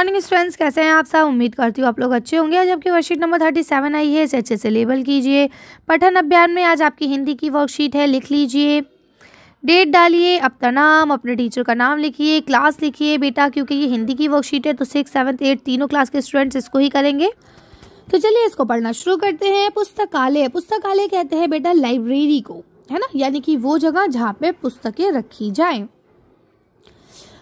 morning students कैसे हैं आप सब उम्मीद करती हूँ आप लोग अच्छे होंगे आज आपकी वर्कशीट नंबर थर्टी सेवन आई है इसे अच्छे से लेबल कीजिए पठन अभियान में आज आपकी हिंदी की वर्कशीट है लिख लीजिए डेट डालिए अपना नाम अपने टीचर का नाम लिखिए क्लास लिखिए बेटा क्योंकि ये हिंदी की वर्कशीट है तो सिक्स सेवन्थ एट तीनों क्लास के स्टूडेंट्स इसको ही करेंगे तो चलिए इसको पढ़ना शुरू करते हैं पुस्तकालय पुस्तकालय कहते हैं बेटा लाइब्रेरी को है ना यानी कि वो जगह जहाँ पे पुस्तकें रखी जाएं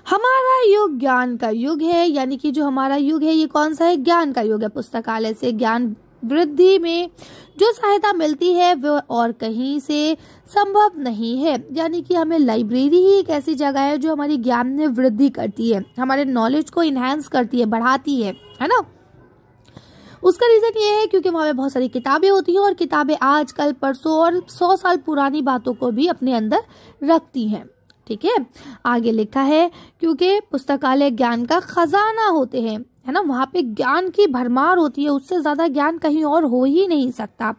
हमारा युग ज्ञान का युग है यानी कि जो हमारा युग है ये कौन सा है ज्ञान का युग है पुस्तकालय से ज्ञान वृद्धि में जो सहायता मिलती है वह और कहीं से संभव नहीं है यानी कि हमें लाइब्रेरी ही एक ऐसी जगह है जो हमारी ज्ञान में वृद्धि करती है हमारे नॉलेज को इन्हेंस करती है बढ़ाती है है ना उसका रीज़न ये है क्योंकि वहां पे बहुत सारी किताबें होती हैं और किताबें आजकल परसों और सौ साल पुरानी बातों को भी अपने अंदर रखती हैं ठीक है आगे लिखा है क्योंकि पुस्तकालय ज्ञान का खजाना होते हैं है ना वहाँ पे ज्ञान की भरमार होती है उससे ज़्यादा ज्ञान कहीं और हो ही नहीं सकता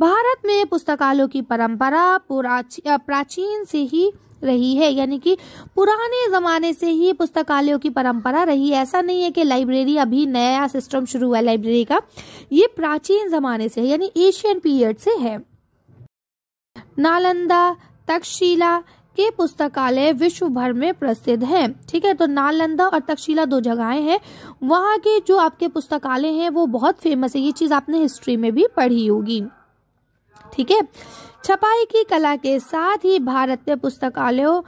भारत में पुस्तकालयों की परंपरा प्राचीन से ही रही है यानी कि पुराने ज़माने से ही पुस्तकालयों की परंपरा रही है ऐसा नहीं है कि लाइब्रेरी अभी नया सिस्टम शुरू हुआ लाइब्रेरी का ये प्राचीन ज़माने से है यानी एशियन पीरियड से है नालंदा तक्षशिला के पुस्तकालय विश्व भर में प्रसिद्ध है ठीक है तो नालंदा और तक्षशिला दो जगहें हैं वहाँ के जो आपके पुस्तकालय हैं वो बहुत फेमस है ये चीज़ आपने हिस्ट्री में भी पढ़ी होगी ठीक है छपाई की कला के साथ ही भारत में पुस्तकालयों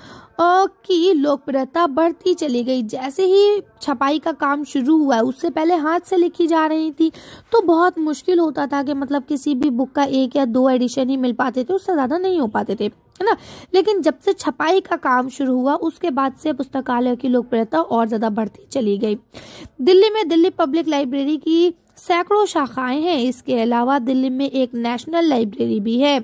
की लोकप्रियता बढ़ती चली गई जैसे ही छपाई का काम शुरू हुआ उससे पहले हाथ से लिखी जा रही थी तो बहुत मुश्किल होता था कि मतलब किसी भी बुक का एक या दो एडिशन ही मिल पाते थे उससे ज़्यादा नहीं हो पाते थे है ना लेकिन जब से छपाई का काम शुरू हुआ उसके बाद से पुस्तकालयों की लोकप्रियता और ज़्यादा बढ़ती चली गई दिल्ली में दिल्ली पब्लिक लाइब्रेरी की सैकड़ों शाखाएं हैं इसके अलावा दिल्ली में एक नेशनल लाइब्रेरी भी है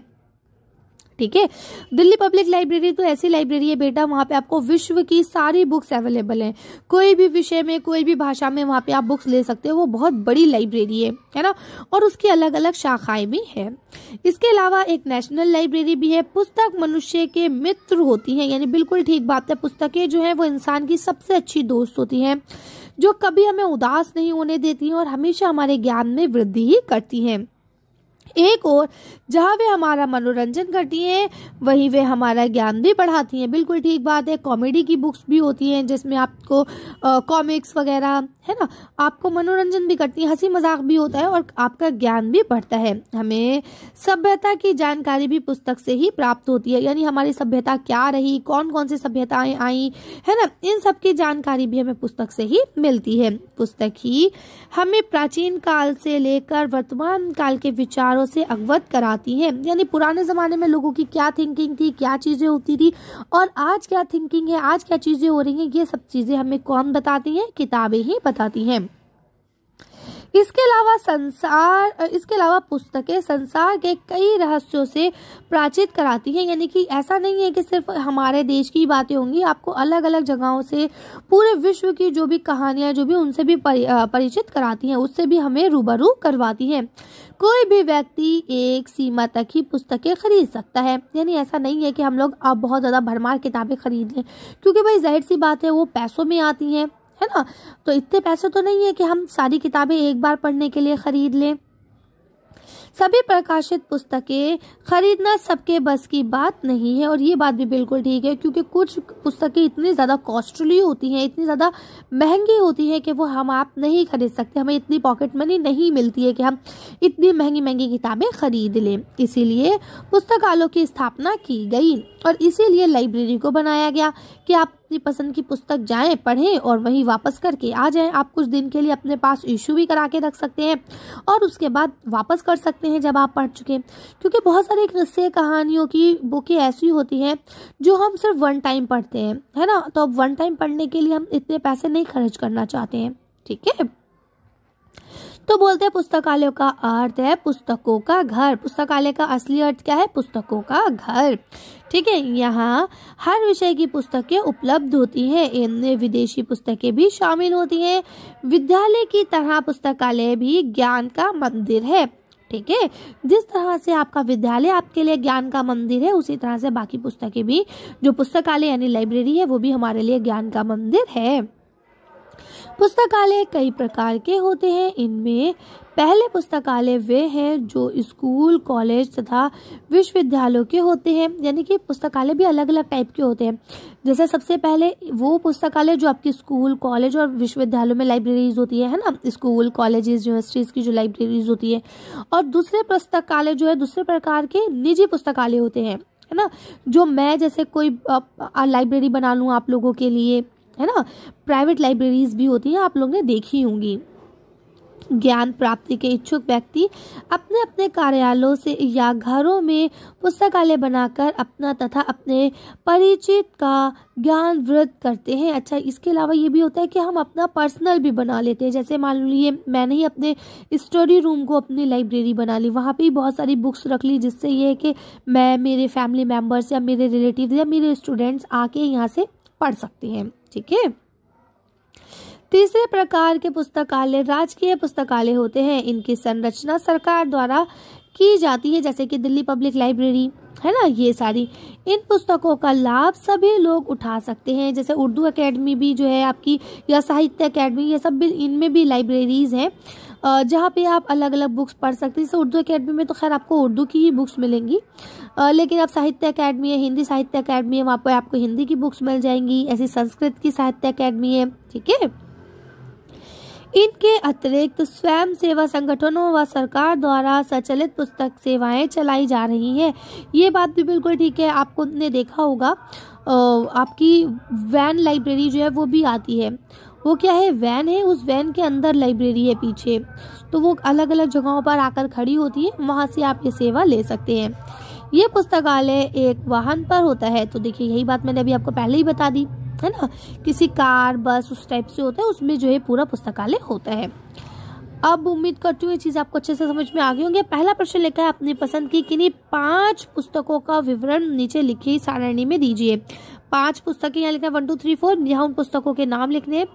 ठीक है दिल्ली पब्लिक लाइब्रेरी तो ऐसी लाइब्रेरी है बेटा वहाँ पे आपको विश्व की सारी बुक्स अवेलेबल हैं कोई भी विषय में कोई भी भाषा में वहाँ पे आप बुक्स ले सकते हो वो बहुत बड़ी लाइब्रेरी है है ना और उसकी अलग अलग शाखाएं भी हैं इसके अलावा एक नेशनल लाइब्रेरी भी है पुस्तक मनुष्य के मित्र होती है यानी बिल्कुल ठीक बात है पुस्तकें जो है वो इंसान की सबसे अच्छी दोस्त होती है जो कभी हमें उदास नहीं होने देती है और हमेशा हमारे ज्ञान में वृद्धि ही करती हैं एक और जहाँ वे हमारा मनोरंजन करती हैं वहीं वे हमारा ज्ञान भी बढ़ाती हैं बिल्कुल ठीक बात है कॉमेडी की बुक्स भी होती हैं जिसमें आपको कॉमिक्स वगैरह है ना आपको मनोरंजन भी करती हैं हंसी मजाक भी होता है और आपका ज्ञान भी बढ़ता है हमें सभ्यता की जानकारी भी पुस्तक से ही प्राप्त होती है यानी हमारी सभ्यता क्या रही कौन कौन सी सभ्यताएं आई है ना इन सब की जानकारी भी हमें पुस्तक से ही मिलती है पुस्तक ही हमें प्राचीन काल से लेकर वर्तमान काल के विचारों विचारों से अवगत कराती हैं यानी पुराने ज़माने में लोगों की क्या थिंकिंग थी क्या चीज़ें होती थी और आज क्या थिंकिंग है आज क्या चीज़ें हो रही हैं ये सब चीज़ें हमें कौन बताती हैं किताबें ही बताती हैं इसके अलावा संसार इसके अलावा पुस्तकें संसार के कई रहस्यों से प्राचित कराती हैं यानी कि ऐसा नहीं है कि सिर्फ हमारे देश की बातें होंगी आपको अलग अलग जगहों से पूरे विश्व की जो भी कहानियां जो भी उनसे भी परिचित कराती हैं उससे भी हमें रूबरू करवाती हैं कोई भी व्यक्ति एक सीमा तक ही पुस्तकें खरीद सकता है यानी ऐसा नहीं है कि हम लोग अब बहुत ज़्यादा भरमार किताबें खरीद लें क्योंकि भाई जाहिर सी बात है वो पैसों में आती हैं है ना तो इतने पैसे तो नहीं है कि हम सारी किताबें एक बार पढ़ने के लिए ख़रीद लें सभी प्रकाशित पुस्तकें खरीदना सबके बस की बात नहीं है और ये बात भी बिल्कुल ठीक है क्योंकि कुछ पुस्तकें इतनी ज़्यादा कॉस्टली होती हैं इतनी ज़्यादा महंगी होती हैं कि वो हम आप नहीं खरीद सकते हमें इतनी पॉकेट मनी नहीं मिलती है कि हम इतनी महंगी महंगी किताबें खरीद लें इसीलिए पुस्तकालयों की स्थापना की गई और इसीलिए लाइब्रेरी को बनाया गया कि आप अपनी पसंद की पुस्तक जाएं पढ़ें और वहीं वापस करके आ जाएं आप कुछ दिन के लिए अपने पास इशू भी करा के रख सकते हैं और उसके बाद वापस कर सकते हैं सकते हैं जब आप पढ़ चुके हैं क्योंकि बहुत सारे किस्से कहानियों की बुकें ऐसी होती हैं जो हम सिर्फ वन टाइम पढ़ते हैं है ना तो अब वन टाइम पढ़ने के लिए हम इतने पैसे नहीं खर्च करना चाहते हैं ठीक है तो बोलते हैं पुस्तकालयों का अर्थ है पुस्तकों का घर पुस्तकालय का असली अर्थ क्या है पुस्तकों का घर ठीक है यहाँ हर विषय की पुस्तकें उपलब्ध होती हैं इनमें विदेशी पुस्तकें भी शामिल होती हैं विद्यालय की तरह पुस्तकालय भी ज्ञान का मंदिर है ठीक है जिस तरह से आपका विद्यालय आपके लिए ज्ञान का मंदिर है उसी तरह से बाकी पुस्तकें भी जो पुस्तकालय यानी लाइब्रेरी है वो भी हमारे लिए ज्ञान का मंदिर है पुस्तकालय कई प्रकार के होते हैं इनमें पहले पुस्तकालय वे हैं जो स्कूल कॉलेज तथा विश्वविद्यालयों के होते हैं यानी कि पुस्तकालय भी अलग अलग टाइप के होते हैं जैसे सबसे पहले वो पुस्तकालय जो आपके स्कूल कॉलेज और विश्वविद्यालयों में लाइब्रेरीज होती है है ना स्कूल कॉलेजेस यूनिवर्सिटीज़ की जो लाइब्रेरीज होती है और दूसरे पुस्तकालय जो है दूसरे प्रकार के निजी पुस्तकालय होते हैं है ना जो मैं जैसे कोई लाइब्रेरी बना लूँ आप लोगों के लिए है ना प्राइवेट लाइब्रेरीज भी होती हैं आप लोग ने देखी होंगी ज्ञान प्राप्ति के इच्छुक व्यक्ति अपने अपने कार्यालयों से या घरों में पुस्तकालय बनाकर अपना तथा अपने परिचित का ज्ञान वृद्ध करते हैं अच्छा इसके अलावा ये भी होता है कि हम अपना पर्सनल भी बना लेते हैं जैसे मान लीजिए मैंने ही अपने स्टडी रूम को अपनी लाइब्रेरी बना ली वहाँ पे बहुत सारी बुक्स रख ली जिससे ये है कि मैं मेरे फैमिली मेम्बर्स या मेरे रिलेटिव या मेरे स्टूडेंट्स आके यहाँ से पढ़ सकती हैं ठीक है तीसरे प्रकार के पुस्तकालय राजकीय पुस्तकालय होते हैं इनकी संरचना सरकार द्वारा की जाती है जैसे कि दिल्ली पब्लिक लाइब्रेरी है ना ये सारी इन पुस्तकों का लाभ सभी लोग उठा सकते हैं जैसे उर्दू एकेडमी भी जो है आपकी या साहित्य एकेडमी ये सब भी इनमें भी लाइब्रेरीज हैं जहाँ पे आप अलग अलग बुक्स पढ़ सकते हैं जैसे उर्दू अकेडमी में तो खैर आपको उर्दू की ही बुक्स मिलेंगी लेकिन अब साहित्य अकेडमी है हिंदी साहित्य अकेडमी है वहाँ पर आपको हिंदी की बुक्स मिल जाएंगी ऐसी संस्कृत की साहित्य अकेडमी है ठीक है इनके अतिरिक्त स्वयं सेवा संगठनों व सरकार द्वारा संचालित पुस्तक सेवाएं चलाई जा रही हैं ये बात भी बिल्कुल ठीक है आपको ने देखा होगा आपकी वैन लाइब्रेरी जो है वो भी आती है वो क्या है वैन है उस वैन के अंदर लाइब्रेरी है पीछे तो वो अलग अलग जगहों पर आकर खड़ी होती है वहाँ से आप ये सेवा ले सकते हैं ये पुस्तकालय एक वाहन पर होता है तो देखिए यही बात मैंने अभी आपको पहले ही बता दी है ना किसी कार बस उस टाइप से होता है उसमें जो है पूरा पुस्तकालय होता है अब उम्मीद करती हूँ ये चीज़ आपको अच्छे से समझ में आ गई होंगी पहला प्रश्न लेकर अपनी पसंद की किन्हीं पांच पुस्तकों का विवरण नीचे लिखी सारणी में दीजिए पांच पुस्तकें यहाँ लिखना है वन टू थ्री फोर यहाँ उन पुस्तकों के नाम लिखने हैं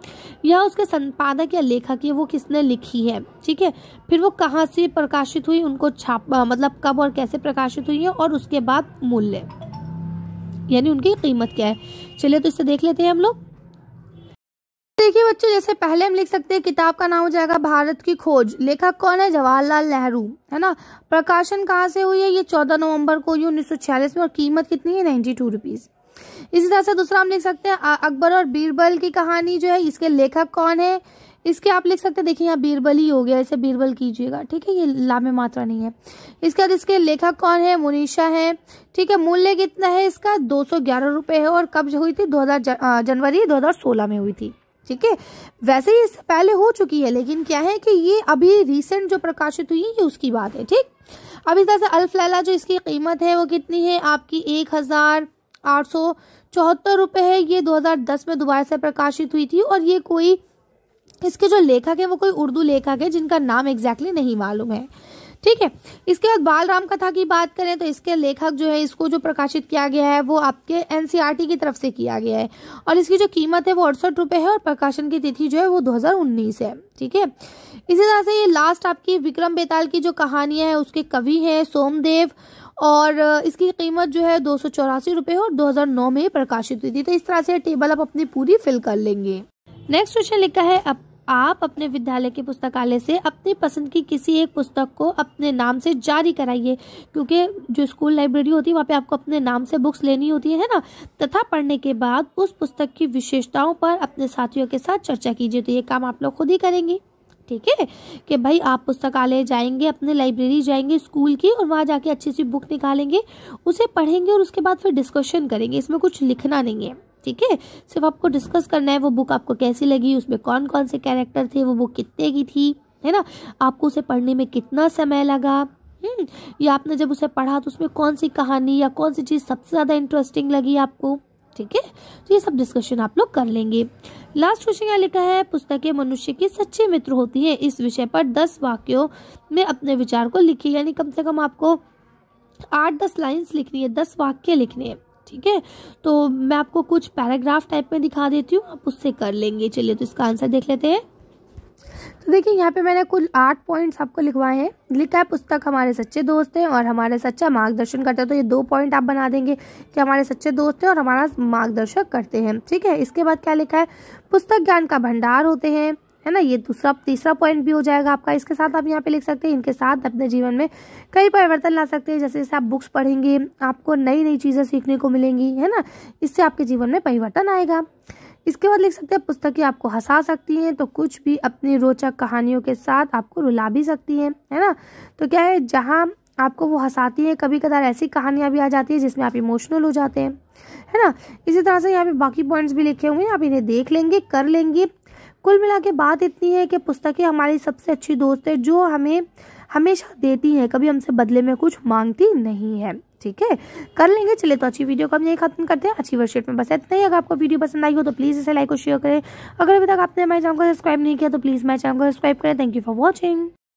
यह उसके संपादक या लेखक ये वो किसने लिखी है ठीक है फिर वो कहाँ से प्रकाशित हुई उनको छाप मतलब कब और कैसे प्रकाशित हुई है और उसके बाद मूल्य यानी उनकी कीमत क्या है चलिए तो इससे देख लेते हैं हम लोग देखिए बच्चों जैसे पहले हम लिख सकते हैं किताब का नाम हो जाएगा भारत की खोज लेखक कौन है जवाहरलाल नेहरू है ना प्रकाशन कहाँ से हुई है ये चौदह नवंबर को हुई उन्नीस में और कीमत कितनी है नाइन्टी टू रुपीज़ इसी तरह से दूसरा हम लिख सकते हैं अकबर और बीरबल की कहानी जो है इसके लेखक कौन है इसके आप लिख सकते हैं देखिए यहाँ बीरबल ही हो गया इसे बीरबल कीजिएगा ठीक है ये लामे मात्रा नहीं है इसके बाद इसके लेखक कौन है मुनीषा है ठीक है मूल्य कितना है इसका दो सौ ग्यारह रुपये है और कब हुई थी दो हजार जनवरी दो हजार सोलह में हुई थी ठीक है वैसे ही इससे पहले हो चुकी है लेकिन क्या है कि ये अभी रिसेंट जो प्रकाशित हुई है उसकी बात है ठीक अब इस तरह से अल्फलैला जो इसकी कीमत है वो कितनी है आपकी एक हज़ार आठ सौ चौहत्तर रुपये है ये 2010 में दोबारा से प्रकाशित हुई थी और ये कोई इसके जो लेखक है वो कोई उर्दू लेखक है जिनका नाम एग्जैक्टली exactly नहीं मालूम है ठीक है इसके बाद बालराम कथा की बात करें तो इसके लेखक जो है इसको जो प्रकाशित किया गया है वो आपके एनसीआरटी की तरफ से किया गया है और इसकी जो कीमत है वो अड़सठ रुपए है और प्रकाशन की तिथि जो है वो 2019 है ठीक है इसी तरह से ये लास्ट आपकी विक्रम बेताल की जो कहानियां है उसके कवि है सोमदेव और इसकी कीमत जो है दो सौ है और दो में प्रकाशित हुई थी तो इस तरह से टेबल आप अपनी पूरी फिल कर लेंगे नेक्स्ट क्वेश्चन लिखा है आप अपने विद्यालय के पुस्तकालय से अपनी पसंद की किसी एक पुस्तक को अपने नाम से जारी कराइए क्योंकि जो स्कूल लाइब्रेरी होती है वहाँ पे आपको अपने नाम से बुक्स लेनी होती है ना तथा पढ़ने के बाद उस पुस्तक की विशेषताओं पर अपने साथियों के साथ चर्चा कीजिए तो ये काम आप लोग खुद ही करेंगे ठीक है कि भाई आप पुस्तकालय जाएंगे अपने लाइब्रेरी जाएंगे स्कूल की और वहाँ जाके अच्छी सी बुक निकालेंगे उसे पढ़ेंगे और उसके बाद फिर डिस्कशन करेंगे इसमें कुछ लिखना नहीं है ठीक है सिर्फ आपको डिस्कस करना है वो बुक आपको कैसी लगी उसमें कौन कौन से कैरेक्टर थे वो बुक कितने की थी है ना आपको उसे पढ़ने में कितना समय लगा हम्म, या आपने जब उसे पढ़ा तो उसमें कौन सी कहानी या कौन सी चीज़ सबसे ज़्यादा इंटरेस्टिंग लगी आपको ठीक है तो ये सब डिस्कशन आप लोग कर लेंगे लास्ट क्वेश्चन यहाँ लिखा है पुस्तकें मनुष्य की सच्चे मित्र होती हैं इस विषय पर दस वाक्यों में अपने विचार को लिखिए यानी कम से कम आपको आठ दस लाइन्स लिखनी है दस वाक्य लिखने हैं ठीक है तो मैं आपको कुछ पैराग्राफ टाइप में दिखा देती हूँ आप उससे कर लेंगे चलिए तो इसका आंसर देख लेते हैं तो देखिए यहाँ पे मैंने कुल आठ पॉइंट्स आपको लिखवाए हैं लिखा है पुस्तक हमारे सच्चे दोस्त हैं और हमारे सच्चा मार्गदर्शन करते हैं तो ये दो पॉइंट आप बना देंगे कि हमारे सच्चे दोस्त हैं और हमारा मार्गदर्शक करते हैं ठीक है इसके बाद क्या लिखा है पुस्तक ज्ञान का भंडार होते हैं है ना ये दूसरा तीसरा पॉइंट भी हो जाएगा आपका इसके साथ आप यहाँ पे लिख सकते हैं इनके साथ अपने जीवन में कई परिवर्तन ला सकते हैं जैसे जैसे आप बुक्स पढ़ेंगे आपको नई नई चीज़ें सीखने को मिलेंगी है ना इससे आपके जीवन में परिवर्तन आएगा इसके बाद लिख सकते हैं पुस्तकें आपको हंसा सकती हैं तो कुछ भी अपनी रोचक कहानियों के साथ आपको रुला भी सकती हैं है ना तो क्या है जहाँ आपको वो हंसाती है कभी कदार ऐसी कहानियाँ भी आ जाती है जिसमें आप इमोशनल हो जाते हैं है ना इसी तरह से यहाँ पे बाकी पॉइंट्स भी लिखे हुए हैं आप इन्हें देख लेंगे कर लेंगे कुल मिला के बात इतनी है कि पुस्तकें हमारी सबसे अच्छी दोस्त है जो हमें हमेशा देती हैं कभी हमसे बदले में कुछ मांगती नहीं है ठीक है कर लेंगे चले तो अच्छी वीडियो को हम यही खत्म करते हैं अच्छी वर्षीट में बस इतना ही अगर आपको वीडियो पसंद आई हो तो प्लीज़ इसे लाइक और शेयर करें अगर अभी तक आपने हमारे चैनल को सब्सक्राइब नहीं किया तो प्लीज़ मेरे चैनल को सब्सक्राइब करें थैंक यू फॉर वॉचिंग